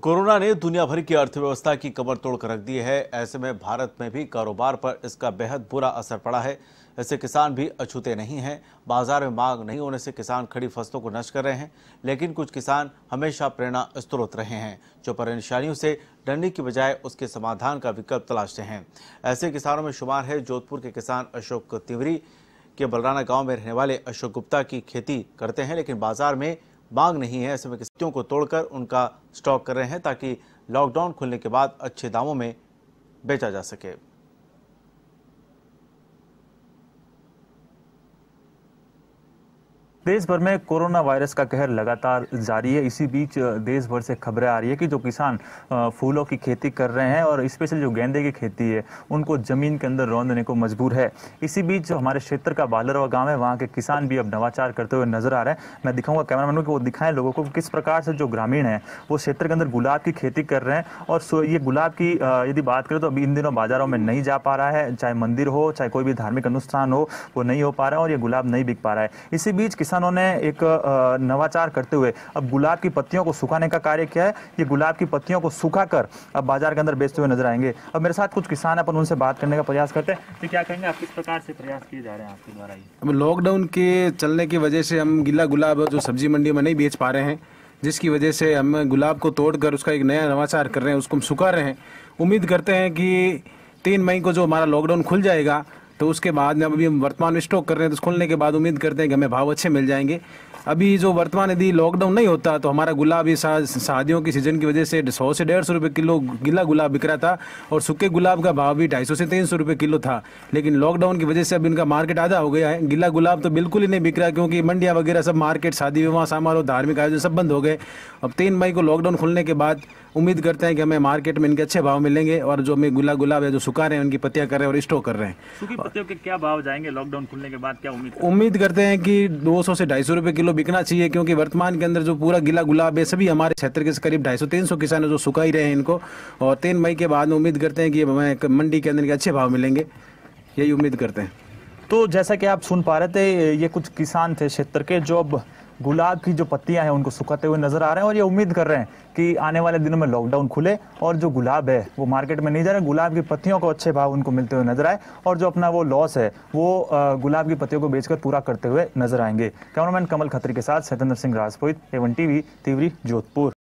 corona ने दुनिया भर की अर्थव्यवस्था की कमर तोड़कर रख दी है ऐसे में भारत में भी कारोबार पर इसका बेहद बुरा असर पड़ा है ऐसे किसान भी अछूते नहीं हैं बाजार में मांग नहीं होने से किसान खड़ी फसलों को नष्ट कर रहे हैं लेकिन कुछ किसान हमेशा प्रेरणा स्रोत रहे हैं जो परेशानियों से डरने की बजाय उसके समाधान का विकल्प तलाशते हैं ऐसे किसानों में शुमार है जोधपुर के किसान अशोक तिवरी के बलराना गाँव में रहने वाले अशोक गुप्ता की खेती करते हैं लेकिन बाजार में मांग नहीं है ऐसे में किस्तियों को तोड़कर उनका स्टॉक कर रहे हैं ताकि लॉकडाउन खुलने के बाद अच्छे दामों में बेचा जा सके देश भर में कोरोना वायरस का कहर लगातार जारी है इसी बीच देश भर से खबरें आ रही है कि जो किसान फूलों की खेती कर रहे हैं और स्पेशल जो गेंदे की खेती है उनको ज़मीन के अंदर रौंदने को मजबूर है इसी बीच जो हमारे क्षेत्र का बालरवा गांव है वहाँ के किसान भी अब नवाचार करते हुए नजर आ रहे हैं मैं दिखाऊंगा कैमरामैन को वो दिखाएं लोगों को किस प्रकार से जो ग्रामीण है वो क्षेत्र के अंदर गुलाब की खेती कर रहे हैं और ये गुलाब की यदि बात करें तो अभी इन दिनों बाजारों में नहीं जा पा रहा है चाहे मंदिर हो चाहे कोई भी धार्मिक अनुष्ठान हो वो नहीं हो पा रहा है और ये गुलाब नहीं बिक पा रहा है इसी बीच किसानों ने एक नवाचार करते हुए अब गुलाब की पत्तियों को सुखाने का कार्य किया है ये गुलाब की पत्तियों को सुखा कर अब बाजार के अंदर बेचते हुए नजर आएंगे अब मेरे साथ कुछ किसान अपन उनसे बात करने का प्रयास करते हैं तो क्या कहेंगे आप किस प्रकार से प्रयास किए जा रहे हैं आपके द्वारा अब लॉकडाउन के चलने की वजह से हम गीला गुलाब जो सब्जी मंडी में नहीं बेच पा रहे हैं जिसकी वजह से हम गुलाब को तोड़कर उसका एक नया नवाचार कर रहे हैं उसको हम सुखा रहे हैं उम्मीद करते हैं कि तीन मई को जो हमारा लॉकडाउन खुल जाएगा तो उसके बाद में अभी हम वर्तमान में स्टॉक कर रहे हैं तो खुलने के बाद उम्मीद करते हैं कि हमें भाव अच्छे मिल जाएंगे अभी जो वर्तमान यदि लॉकडाउन नहीं होता तो हमारा गुलाब ये शादियों की सीजन की वजह से सौ से डेढ़ सौ रुपये किलो गीला गुलाब बिक रहा था और सूखे गुलाब का भाव भी ढाई सौ से तीन सौ रुपये किलो था लेकिन लॉकडाउन की वजह से अब इनका मार्केट आधा हो गया है गीला गुलाब तो बिल्कुल ही नहीं बिक रहा क्योंकि मंडियाँ वगैरह सब मार्केट शादी विवाह समारोह धार्मिक आयोजन सब बंद हो गए अब तीन मई को लॉकडाउन खुलने के बाद उम्मीद करते हैं कि हमें मार्केट में इनके अच्छे भाव मिलेंगे और जो हमें गुला गुलाब है जो सुखा रहे हैं उनकी पत्तियाँ कर रहे हैं और स्टोर कर रहे हैं सूखी पत्तियों के क्या भाव जाएंगे लॉकडाउन खुलने के बाद क्या उम्मीद उम्मीद करते हैं कि दो से ढाई सौ किलो बिकना चाहिए क्योंकि वर्तमान के अंदर जो पूरा गिला गुलाब है सभी हमारे क्षेत्र के करीब ढाई सौ तीन सौ किसान जो सुखा ही रहे हैं इनको और तीन मई के बाद उम्मीद करते हैं कि हमें मंडी के अंदर के अच्छे भाव मिलेंगे यही उम्मीद करते हैं तो जैसा कि आप सुन पा रहे थे ये कुछ किसान थे क्षेत्र के जो अब गुलाब की जो पत्तियां हैं उनको सुखाते हुए नजर आ रहे हैं और ये उम्मीद कर रहे हैं कि आने वाले दिनों में लॉकडाउन खुले और जो गुलाब है वो मार्केट में नहीं जा रहे गुलाब की पत्तियों को अच्छे भाव उनको मिलते हुए नजर आए और जो अपना वो लॉस है वो गुलाब की पत्तियों को बेचकर पूरा करते हुए नजर आएंगे कैमरामैन कमल खत्री के साथ सतेंद्र सिंह राजपुत एवन टीवी तिवरी जोधपुर